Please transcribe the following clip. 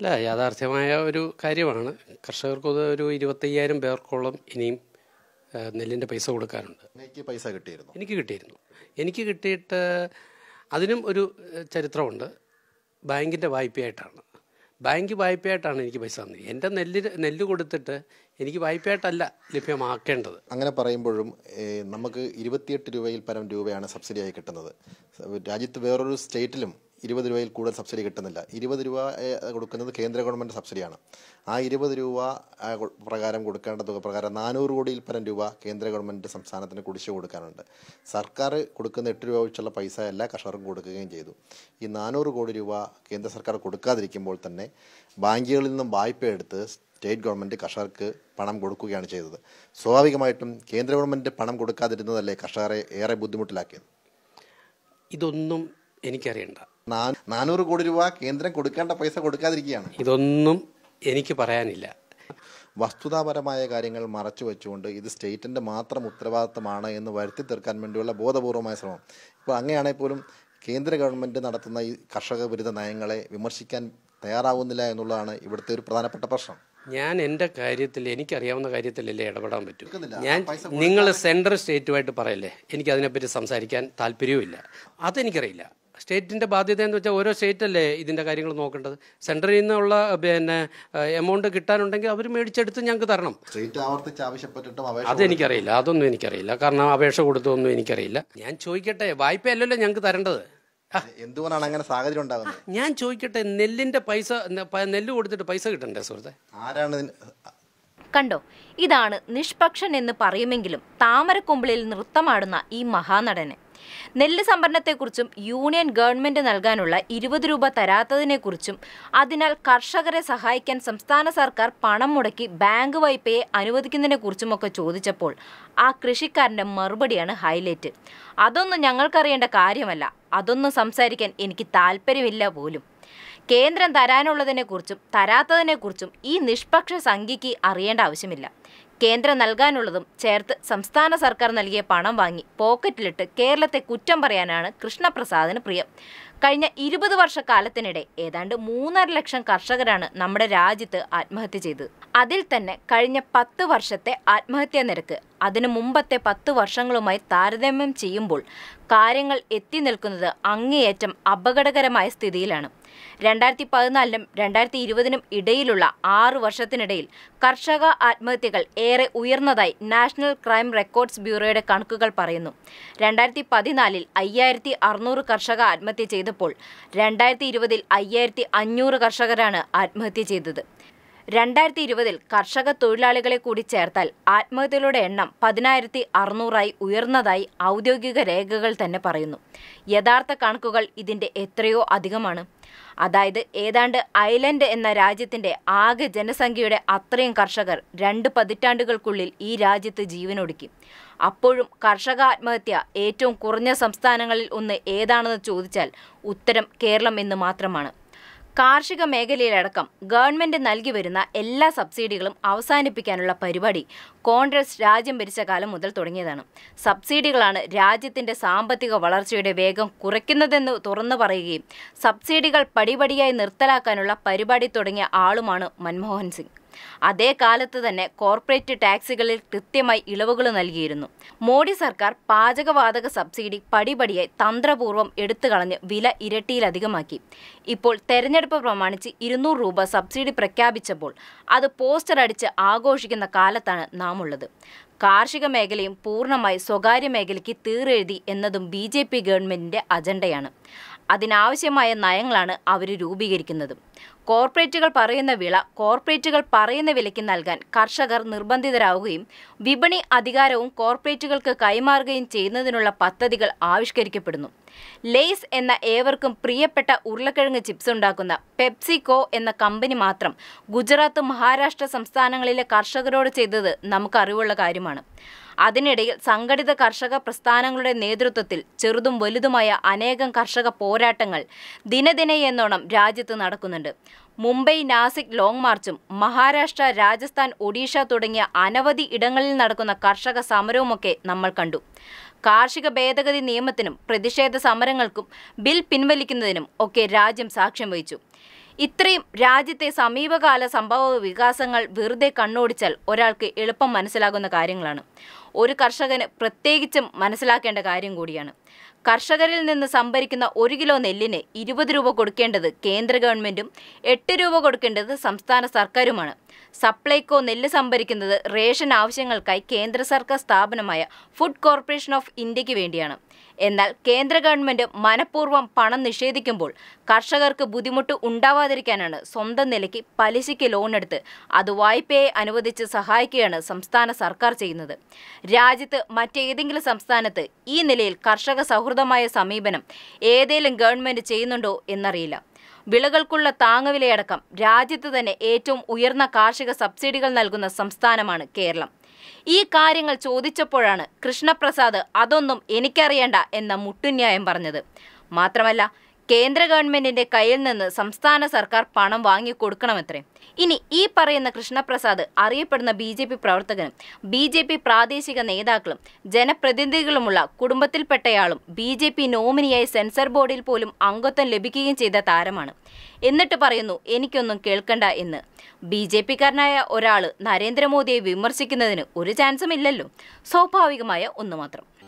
അല്ല യാഥാർത്ഥ്യമായ ഒരു കാര്യമാണ് കർഷകർക്ക് ഒരു ഇരുപത്തയ്യായിരം പേർക്കോളം ഇനിയും നെല്ലിൻ്റെ പൈസ കൊടുക്കാറുണ്ട് എനിക്ക് പൈസ കിട്ടിയിരുന്നു എനിക്ക് കിട്ടിയിരുന്നു എനിക്ക് കിട്ടിയിട്ട് അതിനും ഒരു ചരിത്രമുണ്ട് ബാങ്കിൻ്റെ വായ്പയായിട്ടാണ് ബാങ്ക് വായ്പയായിട്ടാണ് എനിക്ക് പൈസ തന്നത് എൻ്റെ നെല്ല് നെല്ല് കൊടുത്തിട്ട് എനിക്ക് വായ്പയായിട്ടല്ല ലഭ്യമാക്കേണ്ടത് അങ്ങനെ പറയുമ്പോഴും നമുക്ക് ഇരുപത്തിയെട്ട് രൂപയിൽ പരം രൂപയാണ് സബ്സിഡിയായി കിട്ടുന്നത് രാജ്യത്ത് വേറൊരു സ്റ്റേറ്റിലും ഇരുപത് രൂപയിൽ കൂടുതൽ സബ്സിഡി കിട്ടുന്നില്ല ഇരുപത് രൂപ കൊടുക്കുന്നത് കേന്ദ്ര ഗവൺമെൻറ് സബ്സിഡിയാണ് ആ ഇരുപത് രൂപ പ്രകാരം കൊടുക്കേണ്ട തുക പ്രകാരം നാനൂറ് കോടിയിൽ പരം രൂപ കേന്ദ്ര ഗവൺമെൻറ് സംസ്ഥാനത്തിന് കുടിശ് കൊടുക്കാനുണ്ട് സർക്കാർ കൊടുക്കുന്ന എട്ട് രൂപ വെച്ചുള്ള പൈസ എല്ലാ കർഷകർക്കും കൊടുക്കുകയും ചെയ്തു ഈ നാനൂറ് കോടി രൂപ കേന്ദ്ര സർക്കാർ കൊടുക്കാതിരിക്കുമ്പോൾ തന്നെ ബാങ്കുകളിൽ നിന്നും വായ്പ എടുത്ത് സ്റ്റേറ്റ് ഗവൺമെൻറ് കർഷകർക്ക് പണം കൊടുക്കുകയാണ് ചെയ്തത് സ്വാഭാവികമായിട്ടും കേന്ദ്ര ഗവൺമെൻറ് പണം കൊടുക്കാതിരുന്നതല്ലേ കർഷകരെ ഏറെ ബുദ്ധിമുട്ടിലാക്കിയത് ഇതൊന്നും എനിക്കറിയണ്ട നാനൂറ് കോടി രൂപ കേന്ദ്രം കൊടുക്കേണ്ട പൈസ കൊടുക്കാതിരിക്കുകയാണ് ഇതൊന്നും എനിക്ക് പറയാനില്ല വസ്തുതാപരമായ കാര്യങ്ങൾ മറച്ചു വെച്ചുകൊണ്ട് ഇത് സ്റ്റേറ്റിൻ്റെ മാത്രം ഉത്തരവാദിത്തമാണ് എന്ന് വരുത്തി തീർക്കാൻ വേണ്ടിയുള്ള ബോധപൂർവമായ ശ്രമം ഇപ്പോൾ അങ്ങനെയാണെങ്കിൽ പോലും കേന്ദ്ര ഗവൺമെൻറ് നടത്തുന്ന ഈ കർഷക വിരുദ്ധ നയങ്ങളെ വിമർശിക്കാൻ തയ്യാറാവുന്നില്ല എന്നുള്ളതാണ് ഇവിടുത്തെ ഒരു പ്രധാനപ്പെട്ട പ്രശ്നം ഞാൻ എൻ്റെ കാര്യത്തിൽ എനിക്കറിയാവുന്ന കാര്യത്തിലല്ലേ ഇടപെടാൻ പറ്റൂ ഞാൻ നിങ്ങൾ സെൻട്രൽ സ്റ്റേറ്റുമായിട്ട് പറയല്ലേ എനിക്കതിനെപ്പറ്റി സംസാരിക്കാൻ ഇല്ല അതെനിക്കറിയില്ല സ്റ്റേറ്റിൻ്റെ ബാധ്യത എന്ന് വെച്ചാൽ ഓരോ സ്റ്റേറ്റല്ലേ ഇതിൻ്റെ കാര്യങ്ങൾ നോക്കേണ്ടത് സെൻട്രൽ നിന്നുള്ള പിന്നെ എമൗണ്ട് കിട്ടാനുണ്ടെങ്കിൽ അവർ മേടിച്ചെടുത്ത് ഞങ്ങൾക്ക് തരണം അതെനിക്കറിയില്ല അതൊന്നും എനിക്കറിയില്ല കാരണം അപേക്ഷ കൊടുത്തതൊന്നും എനിക്കറിയില്ല ഞാൻ ചോദിക്കട്ടെ അല്ലല്ലോ ഞങ്ങൾക്ക് തരേണ്ടത് എന്തുകൊണ്ടാണ് അങ്ങനെ സാഹചര്യം ഉണ്ടാകുന്നത് ഞാൻ ചോദിക്കട്ടെ നെല്ലിന്റെ പൈസ നെല്ല് കൊടുത്തിട്ട് പൈസ കിട്ടണ്ടേ സുഹൃത്തെ ആരാണ് കണ്ടോ ഇതാണ് നിഷ്പക്ഷൻ എന്ന് പറയുമെങ്കിലും താമരക്കൊമ്പിളിൽ നൃത്തമാടുന്ന ഈ മഹാനടനെ നെല്ല് സംഭരണത്തെക്കുറിച്ചും യൂണിയൻ ഗവൺമെന്റ് നൽകാനുള്ള ഇരുപത് രൂപ തരാത്തതിനെക്കുറിച്ചും അതിനാൽ കർഷകരെ സഹായിക്കാൻ സംസ്ഥാന സർക്കാർ പണം മുടക്കി ബാങ്ക് വായ്പയെ അനുവദിക്കുന്നതിനെക്കുറിച്ചുമൊക്കെ ചോദിച്ചപ്പോൾ ആ കൃഷിക്കാരൻ്റെ മറുപടിയാണ് ഹൈലൈറ്റ് അതൊന്നും ഞങ്ങൾക്കറിയേണ്ട കാര്യമല്ല അതൊന്നും സംസാരിക്കാൻ എനിക്ക് താല്പര്യമില്ല പോലും കേന്ദ്രം തരാനുള്ളതിനെക്കുറിച്ചും തരാത്തതിനെക്കുറിച്ചും ഈ നിഷ്പക്ഷ സംഖ്യയ്ക്ക് അറിയേണ്ട ആവശ്യമില്ല കേന്ദ്രം നൽകാനുള്ളതും ചേർത്ത് സംസ്ഥാന സർക്കാർ നൽകിയ പണം വാങ്ങി പോക്കറ്റിലിട്ട് കേരളത്തെ കുറ്റം പറയാനാണ് കൃഷ്ണപ്രസാദിന് പ്രിയം കഴിഞ്ഞ ഇരുപത് വർഷക്കാലത്തിനിടെ ഏതാണ്ട് മൂന്നര ലക്ഷം കർഷകരാണ് നമ്മുടെ രാജ്യത്ത് ആത്മഹത്യ ചെയ്തത് അതിൽ തന്നെ കഴിഞ്ഞ പത്ത് വർഷത്തെ ആത്മഹത്യാ നിരക്ക് അതിനു മുമ്പത്തെ പത്ത് വർഷങ്ങളുമായി താരതമ്യം ചെയ്യുമ്പോൾ കാര്യങ്ങൾ എത്തി നിൽക്കുന്നത് അങ്ങേയറ്റം അപകടകരമായ സ്ഥിതിയിലാണ് രണ്ടായിരത്തി പതിനാലിനും രണ്ടായിരത്തി ഇരുപതിനും ഇടയിലുള്ള ആറു വർഷത്തിനിടയിൽ കർഷക ആത്മഹത്യകൾ ഏറെ ഉയർന്നതായി നാഷണൽ ക്രൈം റെക്കോർഡ്സ് ബ്യൂറോയുടെ കണക്കുകൾ പറയുന്നു രണ്ടായിരത്തി പതിനാലിൽ അയ്യായിരത്തി അറുന്നൂറ് കർഷക ആത്മഹത്യ ചെയ്തപ്പോൾ രണ്ടായിരത്തി ഇരുപതിൽ അയ്യായിരത്തി അഞ്ഞൂറ് കർഷകരാണ് ആത്മഹത്യ ചെയ്തത് രണ്ടായിരത്തി ഇരുപതിൽ കർഷക തൊഴിലാളികളെ കൂടി ചേർത്താൽ ആത്മഹത്യകളുടെ എണ്ണം പതിനായിരത്തി അറുന്നൂറായി ഉയർന്നതായി ഔദ്യോഗിക രേഖകൾ തന്നെ പറയുന്നു യഥാർത്ഥ കണക്കുകൾ ഇതിൻ്റെ എത്രയോ അധികമാണ് അതായത് ഏതാണ്ട് ഐലൻഡ് എന്ന രാജ്യത്തിൻ്റെ ആകെ ജനസംഖ്യയുടെ അത്രയും കർഷകർ രണ്ട് പതിറ്റാണ്ടുകൾക്കുള്ളിൽ ഈ രാജ്യത്ത് ജീവനൊടുക്കി അപ്പോഴും കർഷക ആത്മഹത്യ ഏറ്റവും കുറഞ്ഞ സംസ്ഥാനങ്ങളിൽ ഒന്ന് ഏതാണെന്ന് ചോദിച്ചാൽ ഉത്തരം കേരളം എന്ന് മാത്രമാണ് കാർഷിക മേഖലയിലടക്കം ഗവൺമെന്റ് നൽകി വരുന്ന എല്ലാ സബ്സിഡികളും അവസാനിപ്പിക്കാനുള്ള പരിപാടി കോൺഗ്രസ് രാജ്യം ഭരിച്ച കാലം മുതൽ തുടങ്ങിയതാണ് സബ്സിഡികളാണ് രാജ്യത്തിന്റെ സാമ്പത്തിക വളർച്ചയുടെ വേഗം കുറയ്ക്കുന്നതെന്ന് തുറന്നു പറയുകയും സബ്സിഡികൾ പടിപടിയായി നിർത്തലാക്കാനുള്ള പരിപാടി തുടങ്ങിയ ആളുമാണ് മൻമോഹൻ സിംഗ് അതേ കാലത്ത് തന്നെ കോർപ്പറേറ്റ് ടാക്സുകളിൽ കൃത്യമായി ഇളവുകൾ നൽകിയിരുന്നു മോഡി സർക്കാർ പാചകവാതക സബ്സിഡി പടിപടിയായി തന്ത്രപൂർവ്വം എടുത്തു കളഞ്ഞ് വില ഇരട്ടിയിലധികമാക്കി ഇപ്പോൾ തെരഞ്ഞെടുപ്പ് പ്രമാണിച്ച് ഇരുന്നൂറ് രൂപ സബ്സിഡി പ്രഖ്യാപിച്ചപ്പോൾ അത് പോസ്റ്റർ അടിച്ച് ആഘോഷിക്കുന്ന കാലത്താണ് നാം ഉള്ളത് കാർഷിക മേഖലയും പൂർണ്ണമായി സ്വകാര്യ മേഖലയ്ക്ക് തീറെഴുതി എന്നതും ബി ജെ പി ഗവൺമെൻറ്റിൻ്റെ അജണ്ടയാണ് അതിനാവശ്യമായ നയങ്ങളാണ് അവർ രൂപീകരിക്കുന്നത് കോർപ്പറേറ്റുകൾ പറയുന്ന വിള കോർപ്പറേറ്റുകൾ പറയുന്ന വിലയ്ക്ക് നൽകാൻ കർഷകർ നിർബന്ധിതരാവുകയും വിപണി അധികാരവും കോർപ്പറേറ്റുകൾക്ക് കൈമാറുകയും ചെയ്യുന്നതിനുള്ള പദ്ധതികൾ ആവിഷ്കരിക്കപ്പെടുന്നു ലേസ് എന്ന ഏവർക്കും പ്രിയപ്പെട്ട ഉരുളക്കിഴങ്ങ് ചിപ്സ് ഉണ്ടാക്കുന്ന പെപ്സികോ എന്ന കമ്പനി മാത്രം ഗുജറാത്ത് മഹാരാഷ്ട്ര സംസ്ഥാനങ്ങളിലെ കർഷകരോട് ചെയ്തത് അറിവുള്ള കാര്യമാണ് അതിനിടയിൽ സംഘടിത കർഷക പ്രസ്ഥാനങ്ങളുടെ നേതൃത്വത്തിൽ ചെറുതും വലുതുമായ അനേകം കർഷക പോരാട്ടങ്ങൾ ദിനദിനയെന്നോണം രാജ്യത്ത് നടക്കുന്നുണ്ട് മുംബൈ നാസിക് ലോങ് മാർച്ചും മഹാരാഷ്ട്ര രാജസ്ഥാൻ ഒഡീഷ തുടങ്ങിയ അനവധി ഇടങ്ങളിൽ നടക്കുന്ന കർഷക സമരവുമൊക്കെ നമ്മൾ കണ്ടു കാർഷിക ഭേദഗതി നിയമത്തിനും പ്രതിഷേധ സമരങ്ങൾക്കും ബിൽ പിൻവലിക്കുന്നതിനും ഒക്കെ രാജ്യം സാക്ഷ്യം വഹിച്ചു ഇത്രയും രാജ്യത്തെ സമീപകാല സംഭവ വികാസങ്ങൾ വെറുതെ കണ്ണോടിച്ചാൽ ഒരാൾക്ക് എളുപ്പം മനസ്സിലാകുന്ന കാര്യങ്ങളാണ് ഒരു കർഷകന് പ്രത്യേകിച്ചും മനസ്സിലാക്കേണ്ട കാര്യം കൂടിയാണ് കർഷകരിൽ നിന്ന് സംഭരിക്കുന്ന ഒരു കിലോ നെല്ലിന് ഇരുപത് രൂപ കൊടുക്കേണ്ടത് കേന്ദ്ര ഗവൺമെന്റും എട്ട് രൂപ കൊടുക്കേണ്ടത് സംസ്ഥാന സർക്കാരുമാണ് സപ്ലൈകോ നെല്ല് സംഭരിക്കുന്നത് റേഷൻ ആവശ്യങ്ങൾക്കായി കേന്ദ്ര സർക്കാർ സ്ഥാപനമായ ഫുഡ് കോർപ്പറേഷൻ ഓഫ് ഇന്ത്യക്ക് വേണ്ടിയാണ് എന്നാൽ കേന്ദ്ര ഗവൺമെന്റ് മനഃപൂർവ്വം പണം നിഷേധിക്കുമ്പോൾ കർഷകർക്ക് ബുദ്ധിമുട്ട് ഉണ്ടാവാതിരിക്കാനാണ് സ്വന്തം നിലയ്ക്ക് പലിശയ്ക്ക് ലോൺ എടുത്ത് അത് വായ്പയെ അനുവദിച്ച് സഹായിക്കുകയാണ് സംസ്ഥാന സർക്കാർ ചെയ്യുന്നത് രാജ്യത്ത് മറ്റേതെങ്കിലും സംസ്ഥാനത്ത് ഈ നിലയിൽ കർഷക സൗഹൃദമായ സമീപനം ഏതെങ്കിലും ഗവൺമെന്റ് ചെയ്യുന്നുണ്ടോ എന്നറിയില്ല വിളകൾക്കുള്ള താങ്ങുവിലയടക്കം രാജ്യത്ത് തന്നെ ഏറ്റവും ഉയർന്ന കാർഷിക സബ്സിഡികൾ നൽകുന്ന സംസ്ഥാനമാണ് കേരളം ഈ കാര്യങ്ങൾ ചോദിച്ചപ്പോഴാണ് കൃഷ്ണപ്രസാദ് അതൊന്നും എനിക്കറിയണ്ട എന്ന മുട്ടുന്യായം പറഞ്ഞത് മാത്രമല്ല കേന്ദ്ര ഗവൺമെന്റിന്റെ കയ്യിൽ നിന്ന് സംസ്ഥാന സർക്കാർ പണം കൊടുക്കണമത്രേ ഇനി ഈ പറയുന്ന കൃഷ്ണപ്രസാദ് അറിയപ്പെടുന്ന ബി ജെ പി പ്രവർത്തകനും ബി ജെ പി പ്രാദേശിക നേതാക്കളും ജനപ്രതിനിധികളുമുള്ള കുടുംബത്തിൽപ്പെട്ടയാളും ബി ജെ പി നോമിനിയായി സെൻസർ ബോർഡിൽ പോലും അംഗത്വം ലഭിക്കുകയും ചെയ്ത താരമാണ് എന്നിട്ട് പറയുന്നു എനിക്കൊന്നും കേൾക്കണ്ട എന്ന് ബി ജെ പിക്കാരനായ ഒരാൾ നരേന്ദ്രമോദിയെ വിമർശിക്കുന്നതിന് ഒരു ചാൻസും ഇല്ലല്ലോ സ്വാഭാവികമായ ഒന്ന് മാത്രം